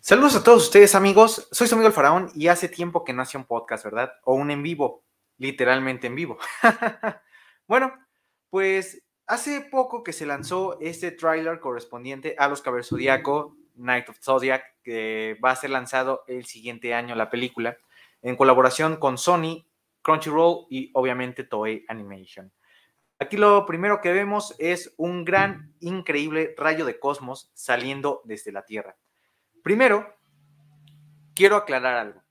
Saludos a todos ustedes, amigos. Soy su amigo el Faraón y hace tiempo que no hacía un podcast, ¿verdad? O un en vivo, literalmente en vivo. bueno, pues hace poco que se lanzó este tráiler correspondiente a Los Caber Night of Zodiac, que va a ser lanzado el siguiente año la película, en colaboración con Sony, Crunchyroll y obviamente Toei Animation. Aquí lo primero que vemos es un gran, increíble rayo de cosmos saliendo desde la Tierra Primero, quiero aclarar algo.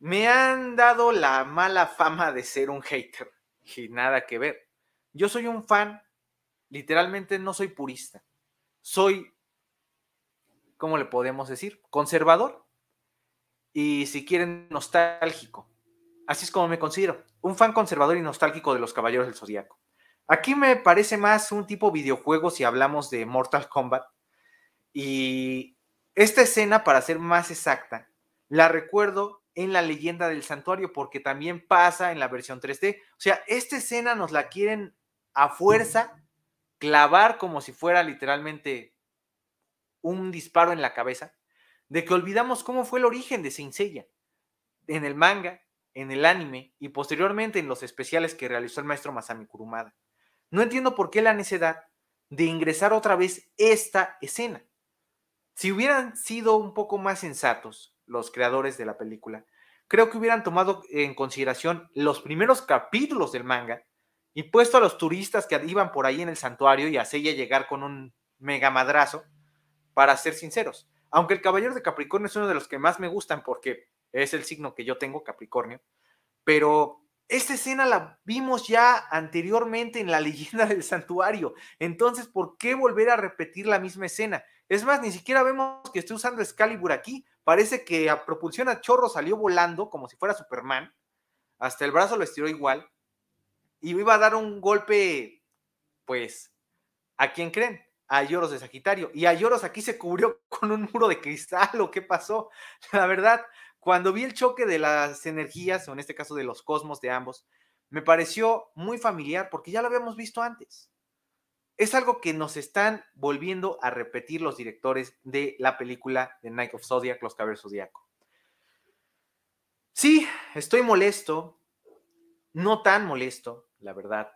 Me han dado la mala fama de ser un hater y nada que ver. Yo soy un fan, literalmente no soy purista. Soy, ¿cómo le podemos decir? Conservador y si quieren nostálgico. Así es como me considero, un fan conservador y nostálgico de los Caballeros del Zodíaco. Aquí me parece más un tipo videojuego si hablamos de Mortal Kombat y esta escena, para ser más exacta, la recuerdo en la leyenda del santuario porque también pasa en la versión 3D. O sea, esta escena nos la quieren a fuerza clavar como si fuera literalmente un disparo en la cabeza, de que olvidamos cómo fue el origen de Saint en el manga, en el anime y posteriormente en los especiales que realizó el maestro Masami Kurumada. No entiendo por qué la necesidad de ingresar otra vez esta escena. Si hubieran sido un poco más sensatos los creadores de la película, creo que hubieran tomado en consideración los primeros capítulos del manga y puesto a los turistas que iban por ahí en el santuario y ya llegar con un mega madrazo, para ser sinceros. Aunque el Caballero de Capricornio es uno de los que más me gustan porque es el signo que yo tengo, Capricornio, pero esta escena la vimos ya anteriormente en la leyenda del santuario, entonces ¿por qué volver a repetir la misma escena? Es más, ni siquiera vemos que esté usando Excalibur aquí. Parece que a propulsión a chorro salió volando como si fuera Superman. Hasta el brazo lo estiró igual. Y iba a dar un golpe, pues, ¿a quién creen? A Lloros de Sagitario. Y a Lloros aquí se cubrió con un muro de cristal o qué pasó. La verdad, cuando vi el choque de las energías, o en este caso de los cosmos de ambos, me pareció muy familiar porque ya lo habíamos visto antes es algo que nos están volviendo a repetir los directores de la película de Night of Zodiac, Los Caballeros Zodíaco. Sí, estoy molesto, no tan molesto, la verdad.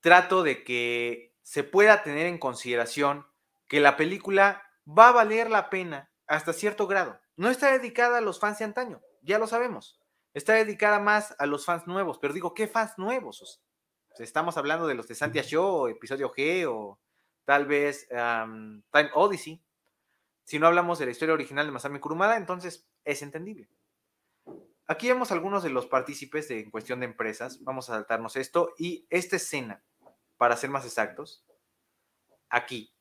Trato de que se pueda tener en consideración que la película va a valer la pena hasta cierto grado. No está dedicada a los fans de antaño, ya lo sabemos. Está dedicada más a los fans nuevos, pero digo, ¿qué fans nuevos? Pues, estamos hablando de los de Santia Show, episodio G o tal vez Time Odyssey, si no hablamos de la historia original de Masami Kurumada, entonces es entendible. Aquí vemos algunos de los partícipes en cuestión de empresas. Vamos a saltarnos esto y esta escena, para ser más exactos, aquí.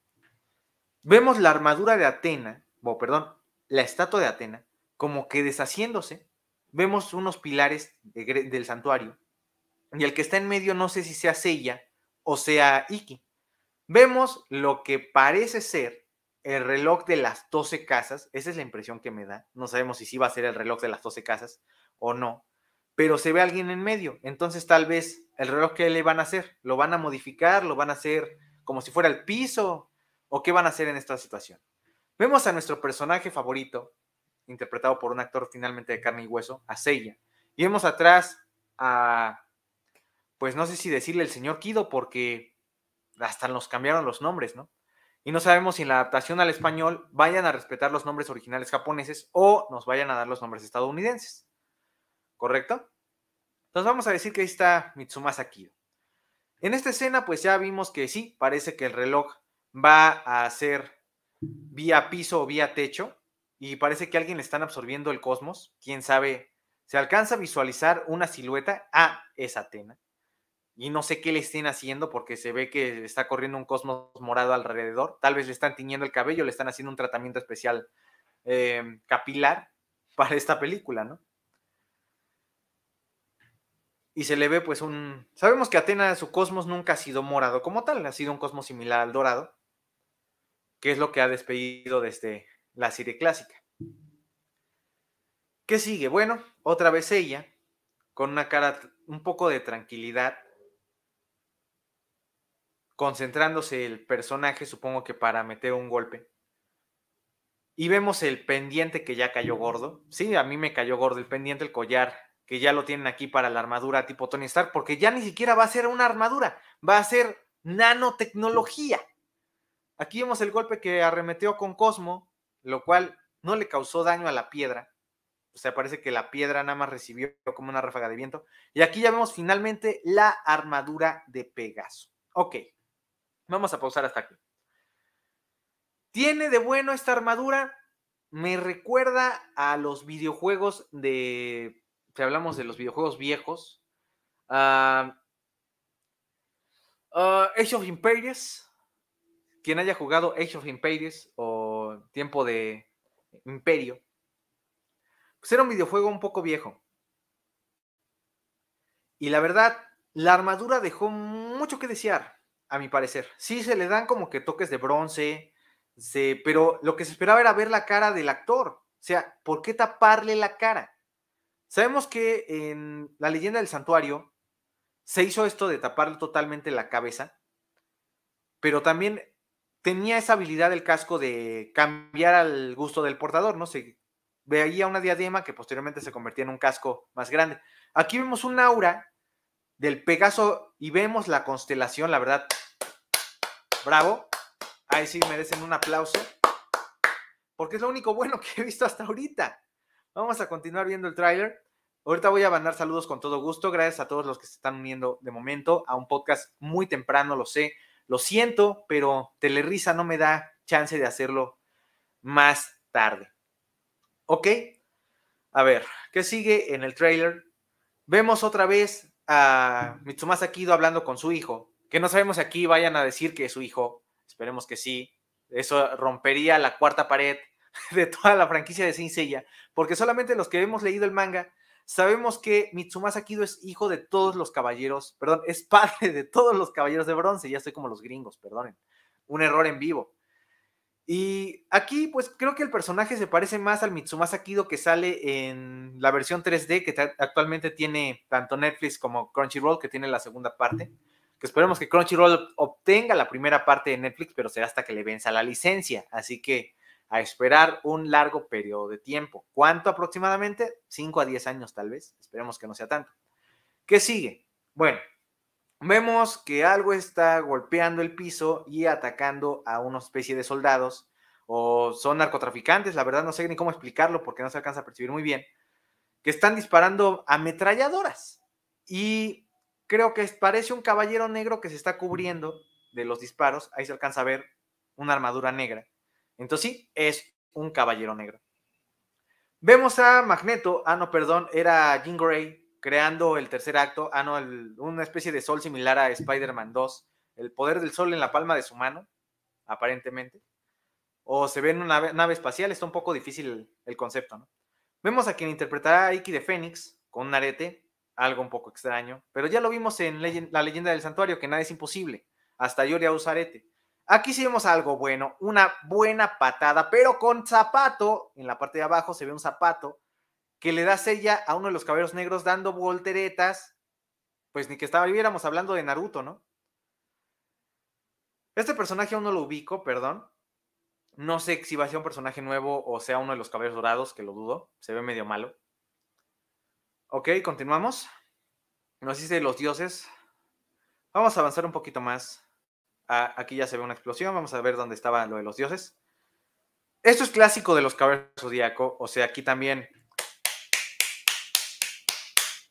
Vemos la armadura de Atena, o perdón, la estatua de Atena, como que deshaciéndose. Vemos unos pilares del santuario y el que está en medio no sé si sea Seiya o sea Iki. Vemos lo que parece ser el reloj de las 12 casas, esa es la impresión que me da, no sabemos si sí va a ser el reloj de las 12 casas o no, pero se ve alguien en medio, entonces tal vez el reloj que le van a hacer, lo van a modificar, lo van a hacer como si fuera el piso, o qué van a hacer en esta situación. Vemos a nuestro personaje favorito, interpretado por un actor finalmente de carne y hueso, a Seiya, y vemos atrás a pues no sé si decirle el señor Kido, porque hasta nos cambiaron los nombres, ¿no? Y no sabemos si en la adaptación al español vayan a respetar los nombres originales japoneses o nos vayan a dar los nombres estadounidenses. ¿Correcto? Entonces vamos a decir que ahí está Mitsumasa Kido. En esta escena, pues ya vimos que sí, parece que el reloj va a ser vía piso o vía techo y parece que alguien le están absorbiendo el cosmos. Quién sabe, se alcanza a visualizar una silueta. a ah, es Atena y no sé qué le estén haciendo porque se ve que está corriendo un cosmos morado alrededor. Tal vez le están tiñendo el cabello, le están haciendo un tratamiento especial em, capilar para esta película, ¿no? Y se le ve pues un... Sabemos que Atena, su cosmos nunca ha sido morado como tal, ha sido un cosmos similar al dorado, que es lo que ha despedido desde la serie clásica. ¿Qué sigue? Bueno, otra vez ella, con una cara un poco de tranquilidad, concentrándose el personaje, supongo que para meter un golpe. Y vemos el pendiente que ya cayó gordo. Sí, a mí me cayó gordo el pendiente, el collar, que ya lo tienen aquí para la armadura tipo Tony Stark, porque ya ni siquiera va a ser una armadura, va a ser nanotecnología. Aquí vemos el golpe que arremetió con Cosmo, lo cual no le causó daño a la piedra. O sea, parece que la piedra nada más recibió como una ráfaga de viento. Y aquí ya vemos finalmente la armadura de Pegaso. Ok. Vamos a pausar hasta aquí. ¿Tiene de bueno esta armadura? Me recuerda a los videojuegos de... Si hablamos de los videojuegos viejos. Ah, ah, Age of Empires. Quien haya jugado Age of Empires o Tiempo de Imperio. Pues era un videojuego un poco viejo. Y la verdad, la armadura dejó mucho que desear a mi parecer. Sí se le dan como que toques de bronce, pero lo que se esperaba era ver la cara del actor. O sea, ¿por qué taparle la cara? Sabemos que en la leyenda del santuario se hizo esto de taparle totalmente la cabeza, pero también tenía esa habilidad del casco de cambiar al gusto del portador, ¿no? Se veía una diadema que posteriormente se convertía en un casco más grande. Aquí vemos un aura del Pegaso y vemos la constelación, la verdad, Bravo. Ahí sí merecen un aplauso. Porque es lo único bueno que he visto hasta ahorita. Vamos a continuar viendo el tráiler. Ahorita voy a mandar saludos con todo gusto. Gracias a todos los que se están uniendo de momento a un podcast muy temprano, lo sé. Lo siento, pero Telerisa no me da chance de hacerlo más tarde. ¿Ok? A ver, ¿qué sigue en el tráiler? Vemos otra vez a Mitsumasa Kido hablando con su hijo que no sabemos aquí vayan a decir que es su hijo, esperemos que sí, eso rompería la cuarta pared de toda la franquicia de Saint Seiya, porque solamente los que hemos leído el manga sabemos que Mitsumasa Kido es hijo de todos los caballeros, perdón, es padre de todos los caballeros de bronce, ya estoy como los gringos, perdonen, un error en vivo. Y aquí, pues creo que el personaje se parece más al Mitsumasa Kido que sale en la versión 3D que actualmente tiene tanto Netflix como Crunchyroll, que tiene la segunda parte esperemos que Crunchyroll obtenga la primera parte de Netflix, pero será hasta que le venza la licencia. Así que a esperar un largo periodo de tiempo. ¿Cuánto aproximadamente? 5 a 10 años tal vez. Esperemos que no sea tanto. ¿Qué sigue? Bueno, vemos que algo está golpeando el piso y atacando a una especie de soldados o son narcotraficantes, la verdad no sé ni cómo explicarlo porque no se alcanza a percibir muy bien, que están disparando ametralladoras. Y creo que parece un caballero negro que se está cubriendo de los disparos. Ahí se alcanza a ver una armadura negra. Entonces sí, es un caballero negro. Vemos a Magneto, ah no, perdón, era Jean Grey creando el tercer acto, ah no, una especie de sol similar a Spider-Man 2, el poder del sol en la palma de su mano, aparentemente. O se ve en una nave, espacial, está un poco difícil el, concepto, ¿no? Vemos a quien interpretará a Iki de Fénix con un arete algo un poco extraño, pero ya lo vimos en La leyenda del santuario, que nada es imposible, hasta Yuri Usarete. Aquí sí vemos algo bueno, una buena patada, pero con zapato, en la parte de abajo se ve un zapato, que le da sella a uno de los cabellos negros dando volteretas, pues ni que estuviéramos hablando de Naruto, ¿no? Este personaje aún no lo ubico, perdón. No sé si va a ser un personaje nuevo o sea uno de los cabellos dorados, que lo dudo, se ve medio malo. Ok, continuamos. Nos dice los dioses. Vamos a avanzar un poquito más. Ah, aquí ya se ve una explosión. Vamos a ver dónde estaba lo de los dioses. Esto es clásico de los caballeros zodiaco. O sea, aquí también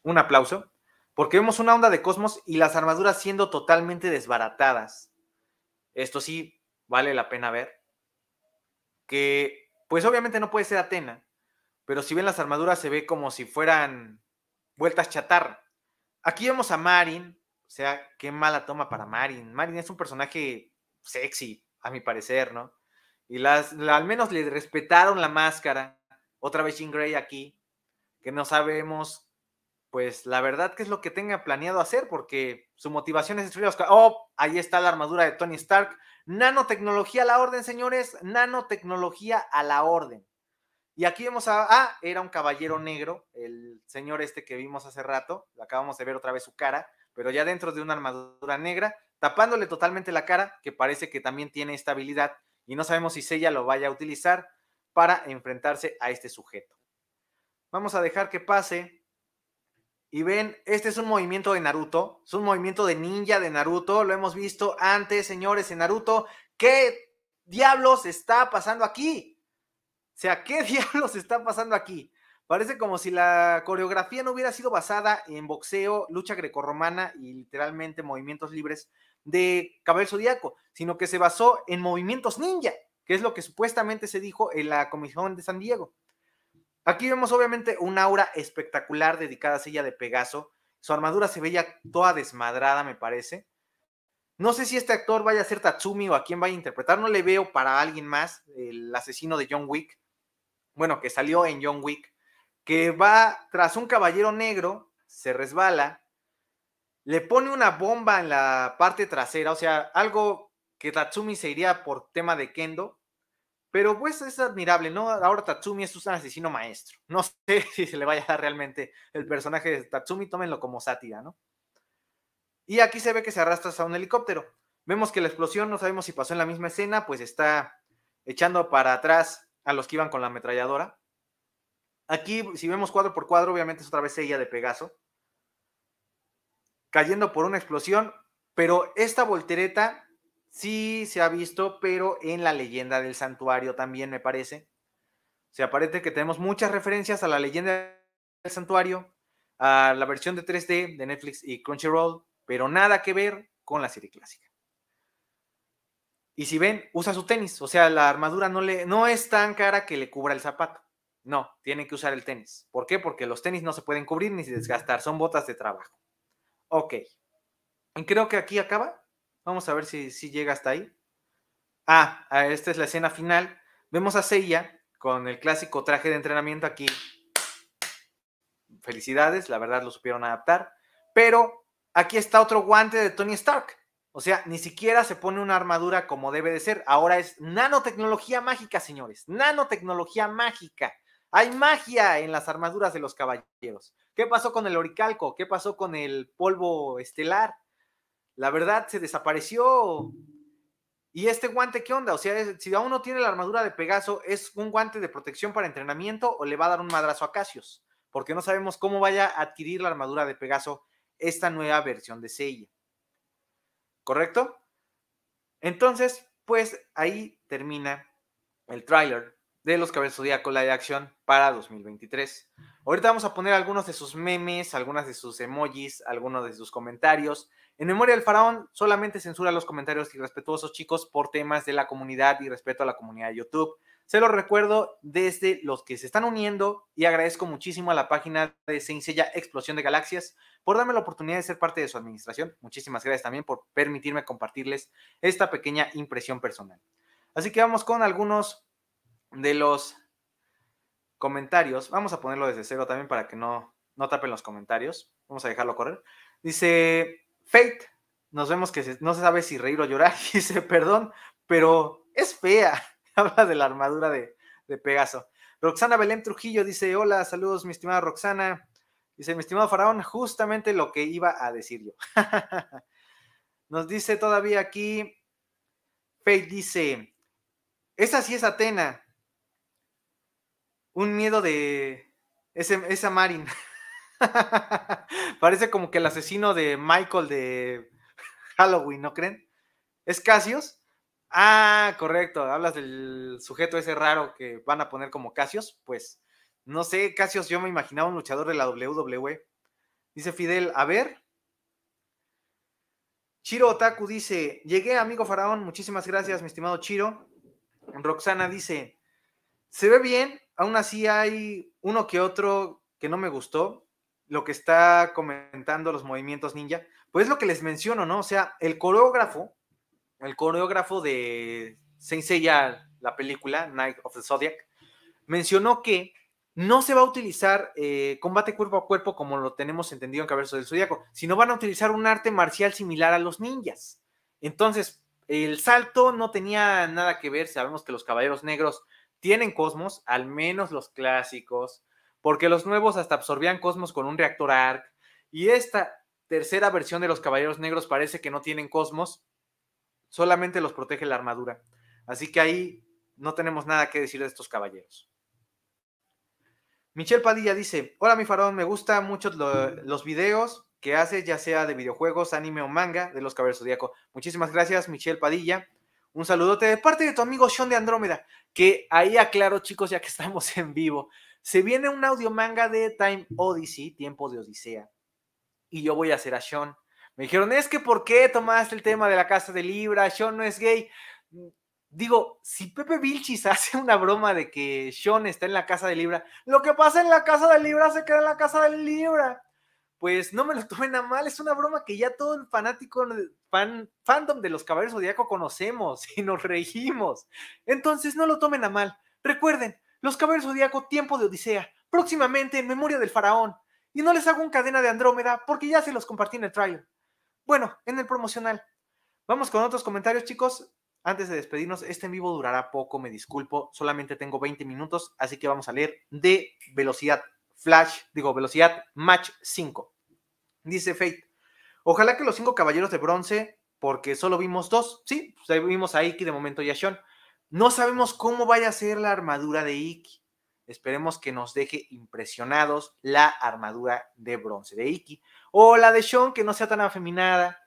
un aplauso. Porque vemos una onda de cosmos y las armaduras siendo totalmente desbaratadas. Esto sí vale la pena ver. Que, pues obviamente no puede ser Atena. Pero si ven las armaduras se ve como si fueran vueltas Chatar. Aquí vemos a Marin, o sea, qué mala toma para Marin. Marin es un personaje sexy, a mi parecer, ¿no? Y las, al menos le respetaron la máscara. Otra vez Jean Grey aquí, que no sabemos, pues la verdad, qué es lo que tenga planeado hacer, porque su motivación es destruir ¡Oh! Ahí está la armadura de Tony Stark. Nanotecnología a la orden, señores. Nanotecnología a la orden. Y aquí vemos a, ah, era un caballero negro, el señor este que vimos hace rato, acabamos de ver otra vez su cara, pero ya dentro de una armadura negra, tapándole totalmente la cara, que parece que también tiene esta habilidad, y no sabemos si ella lo vaya a utilizar para enfrentarse a este sujeto. Vamos a dejar que pase. Y ven, este es un movimiento de Naruto, es un movimiento de ninja de Naruto, lo hemos visto antes, señores, en Naruto. ¿Qué diablos está pasando aquí? O sea, ¿qué diablos está pasando aquí? Parece como si la coreografía no hubiera sido basada en boxeo, lucha grecorromana y literalmente movimientos libres de Cabello Zodíaco, sino que se basó en movimientos ninja, que es lo que supuestamente se dijo en la Comisión de San Diego. Aquí vemos obviamente un aura espectacular dedicada a Silla de Pegaso. Su armadura se veía toda desmadrada, me parece. No sé si este actor vaya a ser Tatsumi o a quién vaya a interpretar, no le veo para alguien más, el asesino de John Wick, bueno, que salió en John Wick, que va tras un caballero negro, se resbala, le pone una bomba en la parte trasera, o sea, algo que Tatsumi se iría por tema de Kendo, pero pues es admirable, ¿no? Ahora Tatsumi es un asesino maestro. No sé si se le vaya a dar realmente el personaje de Tatsumi, tómenlo como sátira, ¿no? Y aquí se ve que se arrastra hasta un helicóptero. Vemos que la explosión, no sabemos si pasó en la misma escena, pues está echando para atrás a los que iban con la ametralladora. Aquí, si vemos cuadro por cuadro, obviamente es otra vez ella de Pegaso, cayendo por una explosión, pero esta voltereta sí se ha visto, pero en la leyenda del santuario también me parece. se aparece que tenemos muchas referencias a la leyenda del santuario, a la versión de 3D de Netflix y Crunchyroll, pero nada que ver con la serie clásica. Y si ven, usa su tenis, o sea, la armadura no, le, no es tan cara que le cubra el zapato. No, tiene que usar el tenis. ¿Por qué? Porque los tenis no se pueden cubrir ni desgastar, son botas de trabajo. Ok. creo que aquí acaba. Vamos a ver si, si llega hasta ahí. Ah, ah, esta es la escena final. Vemos a Seiya con el clásico traje de entrenamiento aquí. Felicidades, la verdad lo supieron adaptar. Pero aquí está otro guante de Tony Stark. O sea, ni siquiera se pone una armadura como debe de ser. Ahora es nanotecnología mágica, señores. Nanotecnología mágica. Hay magia en las armaduras de los caballeros. ¿Qué pasó con el oricalco? ¿Qué pasó con el polvo estelar? La verdad, se desapareció. ¿Y este guante qué onda? O sea, si aún no tiene la armadura de Pegaso, ¿es un guante de protección para entrenamiento o le va a dar un madrazo a Casios? Porque no sabemos cómo vaya a adquirir la armadura de Pegaso esta nueva versión de sella. ¿correcto? Entonces, pues ahí termina el tráiler de los Cabezos con la de acción para 2023. Ahorita vamos a poner algunos de sus memes, algunas de sus emojis, algunos de sus comentarios. En memoria del faraón solamente censura los comentarios irrespetuosos, chicos, por temas de la comunidad y respeto a la comunidad de YouTube. Se lo recuerdo desde los que se están uniendo y agradezco muchísimo a la página de Sencilla Explosión de Galaxias por darme la oportunidad de ser parte de su administración. Muchísimas gracias también por permitirme compartirles esta pequeña impresión personal. Así que vamos con algunos de los comentarios. Vamos a ponerlo desde cero también para que no, no tapen los comentarios. Vamos a dejarlo correr. Dice Fate, nos vemos que no se sabe si reír o llorar. Dice, perdón, pero es fea. habla de la armadura de, Pegaso. Roxana Belén Trujillo dice, hola, saludos, mi estimada Roxana. Dice, mi estimado Faraón, justamente lo que iba a decir yo. Nos dice todavía aquí, Faith dice, esa sí es Atena. Un miedo de esa Marin. Parece como que el asesino de Michael de Halloween, ¿no creen? ¿Es Casios? Ah, correcto. Hablas del sujeto ese raro que van a poner como Casios. Pues no sé, Casios, yo me imaginaba un luchador de la WWE. Dice Fidel, a ver. Chiro Otaku dice: Llegué, amigo Faraón. Muchísimas gracias, mi estimado Chiro. Roxana dice: Se ve bien, aún así hay uno que otro que no me gustó. Lo que está comentando los movimientos ninja. Pues es lo que les menciono, ¿no? O sea, el coreógrafo el coreógrafo de Seiya, la película Night of the Zodiac, mencionó que no se va a utilizar eh, combate cuerpo a cuerpo como lo tenemos entendido en Caballeros del Zodíaco, sino van a utilizar un arte marcial similar a los ninjas. Entonces, el salto no tenía nada que ver, sabemos que los caballeros negros tienen cosmos, al menos los clásicos, porque los nuevos hasta absorbían cosmos con un reactor arc, y esta tercera versión de los caballeros negros parece que no tienen cosmos, solamente los protege la armadura. Así que ahí no tenemos nada que decir de estos caballeros. Michelle Padilla dice, hola mi farón, me gustan mucho los videos que haces, ya sea de videojuegos, anime o manga, de los caballeros zodiaco. Muchísimas gracias, Michelle Padilla. Un saludote de parte de tu amigo Sean de Andrómeda, que ahí aclaro chicos, ya que estamos en vivo, se viene un audio manga de Time Odyssey, Tiempo de Odisea, y yo voy a hacer a Sean me dijeron, es que ¿por qué tomaste el tema de la casa de Libra? Sean no es gay. Mm, digo, si Pepe Vilchis hace una broma de que Sean está en la casa de Libra, lo que pasa en la casa de Libra se queda en la casa de Libra. Pues no me lo tomen a mal, es una broma que ya todo el fanático, fan, fandom de los Caballeros Zodíaco conocemos y nos regimos Entonces no lo tomen a mal. Recuerden, los Caballeros Zodíaco, tiempo de Odisea, próximamente en memoria del faraón. Y no les hago un cadena de Andrómeda porque ya se los compartí en el trial. Bueno, en el promocional. Vamos con otros comentarios, chicos. Antes de despedirnos, este en vivo durará poco, me disculpo, solamente tengo 20 minutos, así que vamos a leer de velocidad flash, digo, velocidad match 5. Dice Fate, ojalá que los cinco caballeros de bronce, porque solo vimos dos, sí, pues, vimos a Iki de momento y a Sean. No sabemos cómo vaya a ser la armadura de Iki. Esperemos que nos deje impresionados la armadura de bronce de Iki. O la de Sean, que no sea tan afeminada.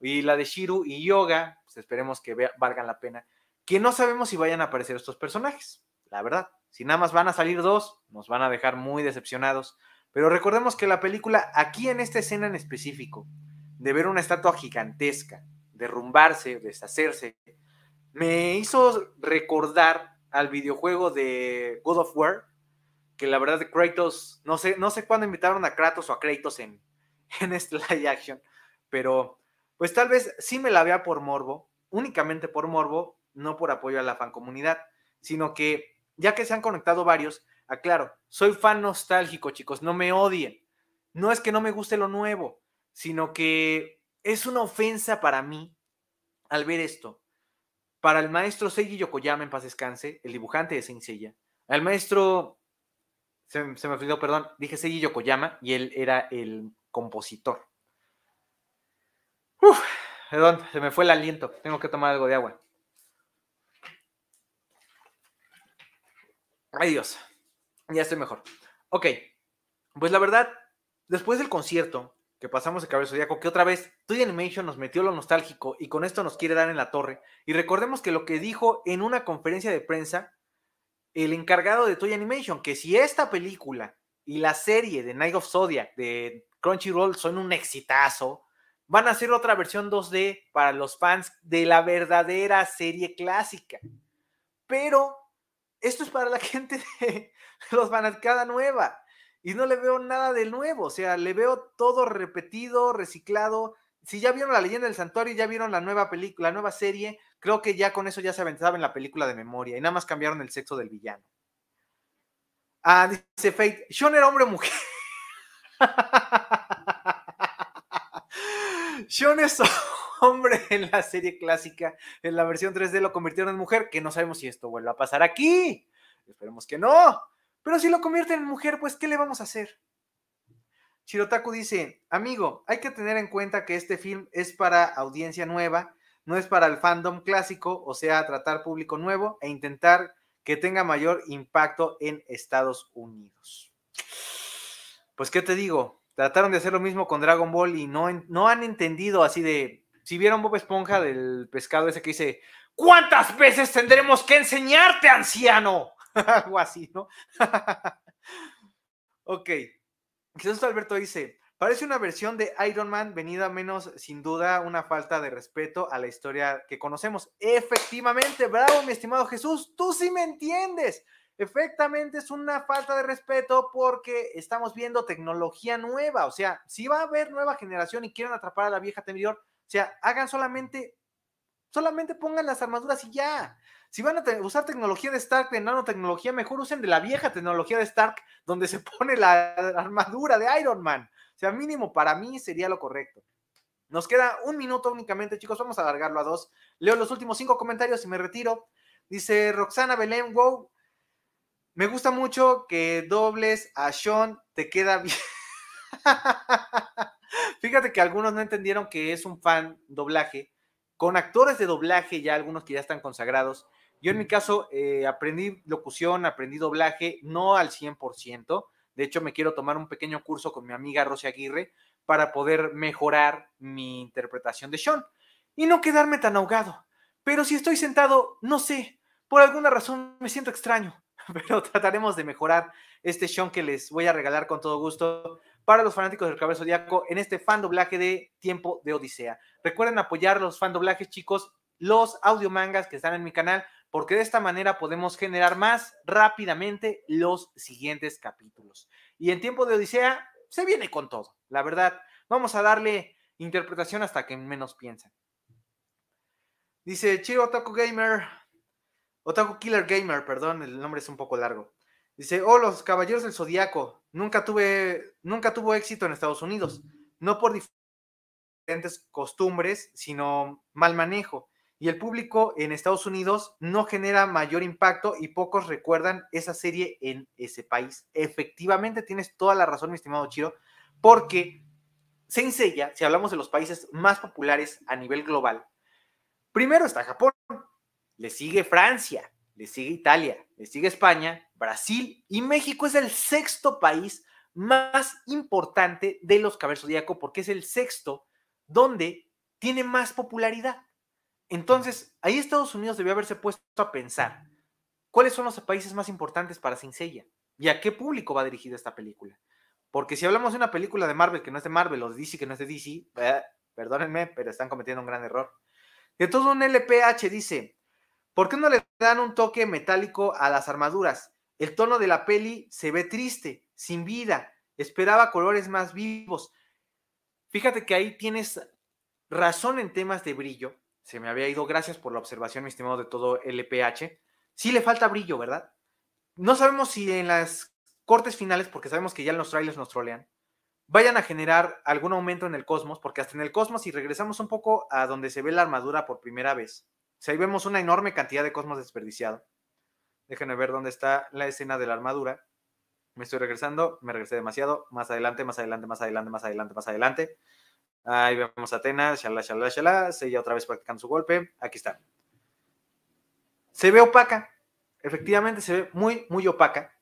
Y la de Shiru y Yoga, pues esperemos que valgan la pena. Que no sabemos si vayan a aparecer estos personajes, la verdad. Si nada más van a salir dos, nos van a dejar muy decepcionados. Pero recordemos que la película, aquí en esta escena en específico, de ver una estatua gigantesca, derrumbarse, deshacerse, me hizo recordar al videojuego de God of War, que la verdad de Kratos, no sé, no sé cuándo invitaron a Kratos o a Kratos en, en este live action, pero pues tal vez sí me la vea por morbo, únicamente por morbo, no por apoyo a la fan comunidad. sino que ya que se han conectado varios, aclaro, soy fan nostálgico, chicos, no me odien. No es que no me guste lo nuevo, sino que es una ofensa para mí al ver esto para el maestro Seiji Yokoyama, en paz descanse, el dibujante de Saint Seiya, al maestro, se, me olvidó, perdón, dije Seiji Yokoyama y él era el compositor. Uf, perdón, se me fue el aliento, tengo que tomar algo de agua. Ay Dios, ya estoy mejor. Ok, pues la verdad, después del concierto, que pasamos el cabeza zodiaco, que otra vez Toy Animation nos metió lo nostálgico y con esto nos quiere dar en la torre. Y recordemos que lo que dijo en una conferencia de prensa el encargado de Toy Animation, que si esta película y la serie de Night of Zodiac de Crunchyroll son un exitazo, van a hacer otra versión 2D para los fans de la verdadera serie clásica. Pero esto es para la gente de los cada nueva y no le veo nada de nuevo, o sea, le veo todo repetido, reciclado. Si ya vieron la leyenda del santuario, ya vieron la nueva película, la nueva serie, creo que ya con eso ya se aventaba en la película de memoria y nada más cambiaron el sexo del villano. Ah, dice Fate, Sean era hombre o mujer. Sean es hombre en la serie clásica, en la versión 3D lo convirtieron en mujer, que no sabemos si esto vuelve a pasar aquí. Esperemos que no. Pero si lo convierten en mujer, pues, ¿qué le vamos a hacer? Shirotaku dice, amigo, hay que tener en cuenta que este film es para audiencia nueva, no es para el fandom clásico, o sea, tratar público nuevo e intentar que tenga mayor impacto en Estados Unidos. Pues, ¿qué te digo? Trataron de hacer lo mismo con Dragon Ball y no, no han entendido así de... Si vieron Bob Esponja del pescado ese que dice, ¿cuántas veces tendremos que enseñarte, anciano? algo así, ¿no? ok. Jesús Alberto dice, parece una versión de Iron Man venida menos, sin duda, una falta de respeto a la historia que conocemos. Efectivamente, bravo, mi estimado Jesús, tú sí me entiendes. Efectivamente es una falta de respeto porque estamos viendo tecnología nueva, o sea, si va a haber nueva generación y quieren atrapar a la vieja temidor, o sea, hagan solamente, solamente pongan las armaduras y ya. Si van a usar tecnología de Stark, de nanotecnología, mejor usen de la vieja tecnología de Stark, donde se pone la armadura de Iron Man. O sea, mínimo para mí sería lo correcto. Nos queda un minuto únicamente, chicos. Vamos a alargarlo a dos. Leo los últimos cinco comentarios y me retiro. Dice Roxana Belén, wow. Me gusta mucho que dobles a Sean, te queda bien. Fíjate que algunos no entendieron que es un fan doblaje, con actores de doblaje ya algunos que ya están consagrados, yo en mi caso eh, aprendí locución, aprendí doblaje, no al 100%. De hecho, me quiero tomar un pequeño curso con mi amiga Rosy Aguirre para poder mejorar mi interpretación de Sean y no quedarme tan ahogado. Pero si estoy sentado, no sé, por alguna razón me siento extraño, pero trataremos de mejorar este Sean que les voy a regalar con todo gusto para los fanáticos del Cabello Zodíaco en este fan doblaje de Tiempo de Odisea. Recuerden apoyar los fan doblajes, chicos, los audio mangas que están en mi canal, porque de esta manera podemos generar más rápidamente los siguientes capítulos. Y en tiempo de Odisea se viene con todo, la verdad. Vamos a darle interpretación hasta que menos piensen. Dice Chiro Otaku Gamer, Otaku Killer Gamer, perdón, el nombre es un poco largo. Dice, oh, los Caballeros del Zodíaco, nunca, tuve, nunca tuvo éxito en Estados Unidos, no por diferentes costumbres, sino mal manejo y el público en Estados Unidos no genera mayor impacto y pocos recuerdan esa serie en ese país. Efectivamente, tienes toda la razón, mi estimado Chiro, porque se enseña. si hablamos de los países más populares a nivel global, primero está Japón, le sigue Francia, le sigue Italia, le sigue España, Brasil y México es el sexto país más importante de los cabezodíacos porque es el sexto donde tiene más popularidad. Entonces, ahí Estados Unidos debió haberse puesto a pensar cuáles son los países más importantes para Sincella y a qué público va dirigida esta película. Porque si hablamos de una película de Marvel que no es de Marvel o de DC que no es de DC, eh, perdónenme, pero están cometiendo un gran error. de entonces un LPH dice, ¿por qué no le dan un toque metálico a las armaduras? El tono de la peli se ve triste, sin vida, esperaba colores más vivos. Fíjate que ahí tienes razón en temas de brillo, se me había ido. Gracias por la observación, mi estimado de todo LPH. Sí le falta brillo, ¿verdad? No sabemos si en las cortes finales, porque sabemos que ya en los trailers nos trolean, vayan a generar algún aumento en el cosmos, porque hasta en el cosmos, si regresamos un poco a donde se ve la armadura por primera vez, si ahí vemos una enorme cantidad de cosmos desperdiciado. Déjenme ver dónde está la escena de la armadura. Me estoy regresando, me regresé demasiado. Más adelante, más adelante, más adelante, más adelante, más adelante. Ahí vemos a Atenas, shalá, shalá, shalá. Sella otra vez practicando su golpe. Aquí está. Se ve opaca. Efectivamente, se ve muy, muy opaca.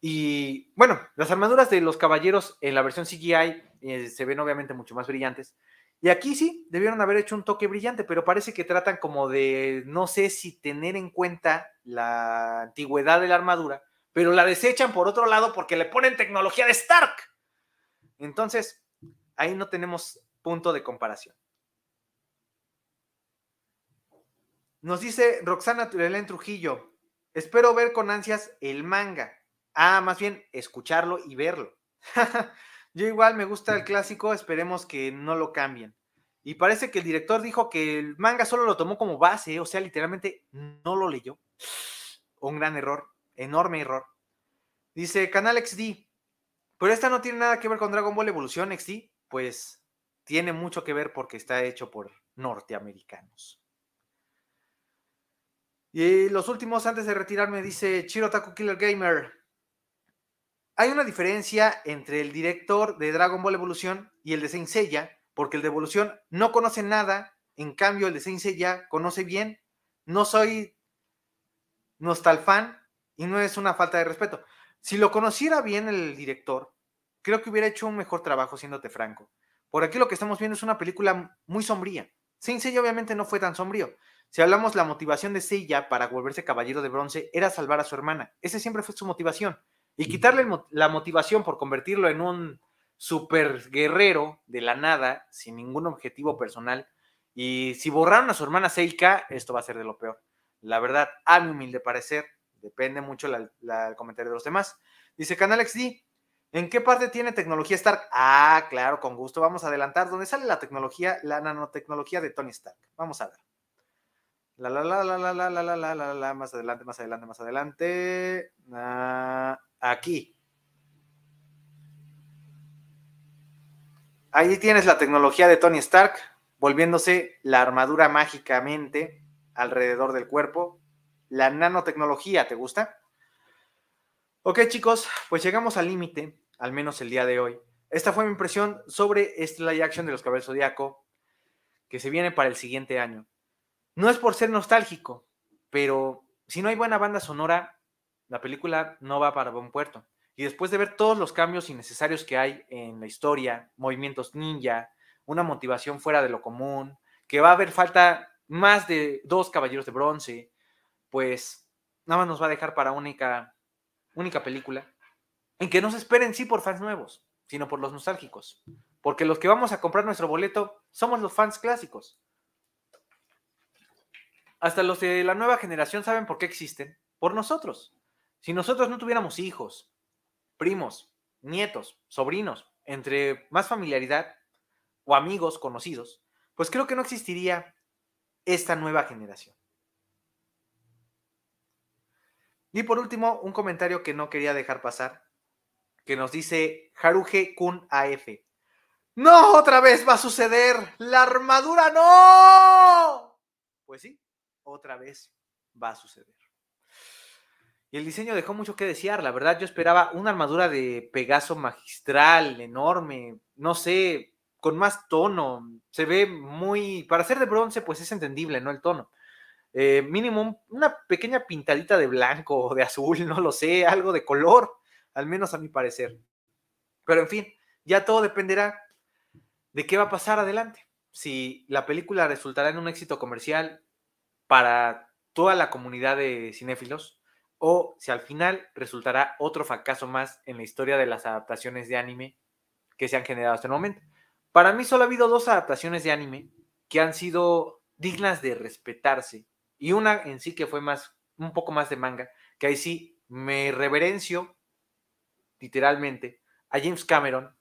Y bueno, las armaduras de los caballeros en la versión CGI eh, se ven obviamente mucho más brillantes. Y aquí sí, debieron haber hecho un toque brillante, pero parece que tratan como de, no sé si tener en cuenta la antigüedad de la armadura, pero la desechan por otro lado porque le ponen tecnología de Stark. Entonces, Ahí no tenemos punto de comparación. Nos dice Roxana Turelén Trujillo, espero ver con ansias el manga. Ah, más bien, escucharlo y verlo. Yo igual me gusta el clásico, esperemos que no lo cambien. Y parece que el director dijo que el manga solo lo tomó como base, o sea, literalmente no lo leyó. Un gran error, enorme error. Dice Canal XD, pero esta no tiene nada que ver con Dragon Ball Evolución XD pues tiene mucho que ver porque está hecho por norteamericanos. Y los últimos, antes de retirarme, dice Chiro Taku Killer Gamer. Hay una diferencia entre el director de Dragon Ball Evolución y el de Saint Seiya, porque el de Evolución no conoce nada, en cambio el de Saint conoce bien. No soy nostalfan y no es una falta de respeto. Si lo conociera bien el director, creo que hubiera hecho un mejor trabajo, siéndote franco. Por aquí lo que estamos viendo es una película muy sombría. Sin Seiya obviamente no fue tan sombrío. Si hablamos, la motivación de Seiya para volverse caballero de bronce era salvar a su hermana. Ese siempre fue su motivación. Y quitarle la motivación por convertirlo en un super guerrero de la nada, sin ningún objetivo personal. Y si borraron a su hermana Seika, esto va a ser de lo peor. La verdad, a mi humilde parecer, depende mucho el comentario de los demás. Dice Canal XD, ¿En qué parte tiene tecnología Stark? Ah, claro, con gusto. Vamos a adelantar. ¿Dónde sale la tecnología, la nanotecnología de Tony Stark? Vamos a ver. La la la la la la la la la la más adelante, más adelante, más adelante. aquí. Ahí tienes la tecnología de Tony Stark, volviéndose la armadura mágicamente alrededor del cuerpo. La nanotecnología, ¿te gusta? Ok, chicos, pues llegamos al límite al menos el día de hoy. Esta fue mi impresión sobre este live action de Los Caballeros Zodíaco que se viene para el siguiente año. No es por ser nostálgico, pero si no hay buena banda sonora, la película no va para buen puerto. Y después de ver todos los cambios innecesarios que hay en la historia, movimientos ninja, una motivación fuera de lo común, que va a haber falta más de dos caballeros de bronce, pues nada más nos va a dejar para única, única película en que no se esperen sí por fans nuevos, sino por los nostálgicos. Porque los que vamos a comprar nuestro boleto somos los fans clásicos. Hasta los de la nueva generación saben por qué existen, por nosotros. Si nosotros no tuviéramos hijos, primos, nietos, sobrinos, entre más familiaridad o amigos conocidos, pues creo que no existiría esta nueva generación. Y por último, un comentario que no quería dejar pasar que nos dice Haruge Kun AF. No, otra vez va a suceder. La armadura no. Pues sí, otra vez va a suceder. Y el diseño dejó mucho que desear, la verdad yo esperaba una armadura de Pegaso magistral, enorme, no sé, con más tono, se ve muy, para ser de bronce pues es entendible, ¿no? El tono. Eh, mínimo una pequeña pintadita de blanco o de azul, no lo sé, algo de color al menos a mi parecer. Pero en fin, ya todo dependerá de qué va a pasar adelante. Si la película resultará en un éxito comercial para toda la comunidad de cinéfilos o si al final resultará otro fracaso más en la historia de las adaptaciones de anime que se han generado hasta el momento. Para mí solo ha habido dos adaptaciones de anime que han sido dignas de respetarse y una en sí que fue más un poco más de manga, que ahí sí me reverencio literalmente, a James Cameron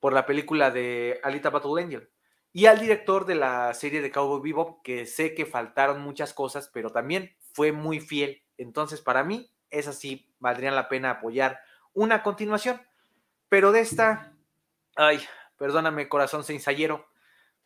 por la película de Alita Battle Angel y al director de la serie de Cowboy Bebop, que sé que faltaron muchas cosas, pero también fue muy fiel. Entonces, para mí, es así, valdría la pena apoyar una continuación. Pero de esta, ay, perdóname, corazón ensayero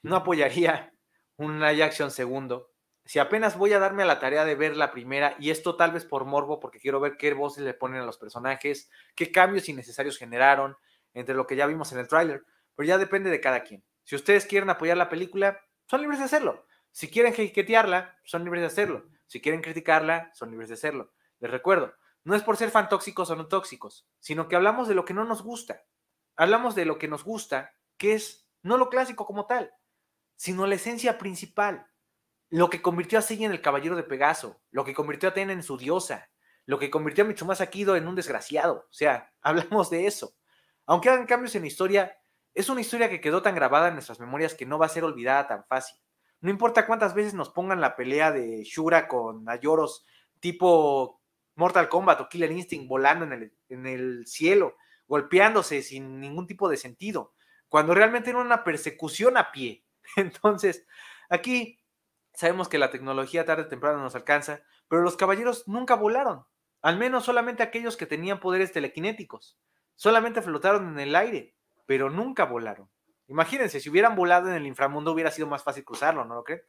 no apoyaría una live action segundo si apenas voy a darme a la tarea de ver la primera, y esto tal vez por morbo, porque quiero ver qué voces le ponen a los personajes, qué cambios innecesarios generaron entre lo que ya vimos en el tráiler, pero ya depende de cada quien. Si ustedes quieren apoyar la película, son libres de hacerlo. Si quieren jiquetearla, son libres de hacerlo. Si quieren criticarla, son libres de hacerlo. Les recuerdo, no es por ser fan tóxicos o no tóxicos, sino que hablamos de lo que no nos gusta. Hablamos de lo que nos gusta, que es no lo clásico como tal, sino la esencia principal lo que convirtió a Seiya en el caballero de Pegaso, lo que convirtió a Ten en su diosa, lo que convirtió a Mitsumasa Kido en un desgraciado. O sea, hablamos de eso. Aunque hagan cambios en la historia, es una historia que quedó tan grabada en nuestras memorias que no va a ser olvidada tan fácil. No importa cuántas veces nos pongan la pelea de Shura con Ayoros, tipo Mortal Kombat o Killer Instinct, volando en el, en el cielo, golpeándose sin ningún tipo de sentido, cuando realmente era una persecución a pie. Entonces, aquí Sabemos que la tecnología tarde o temprano nos alcanza, pero los caballeros nunca volaron, al menos solamente aquellos que tenían poderes telequinéticos. Solamente flotaron en el aire, pero nunca volaron. Imagínense, si hubieran volado en el inframundo hubiera sido más fácil cruzarlo, ¿no lo creen?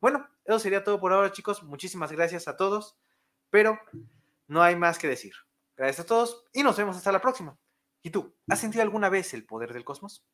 Bueno, eso sería todo por ahora, chicos. Muchísimas gracias a todos, pero no hay más que decir. Gracias a todos y nos vemos hasta la próxima. ¿Y tú, has sentido alguna vez el poder del cosmos?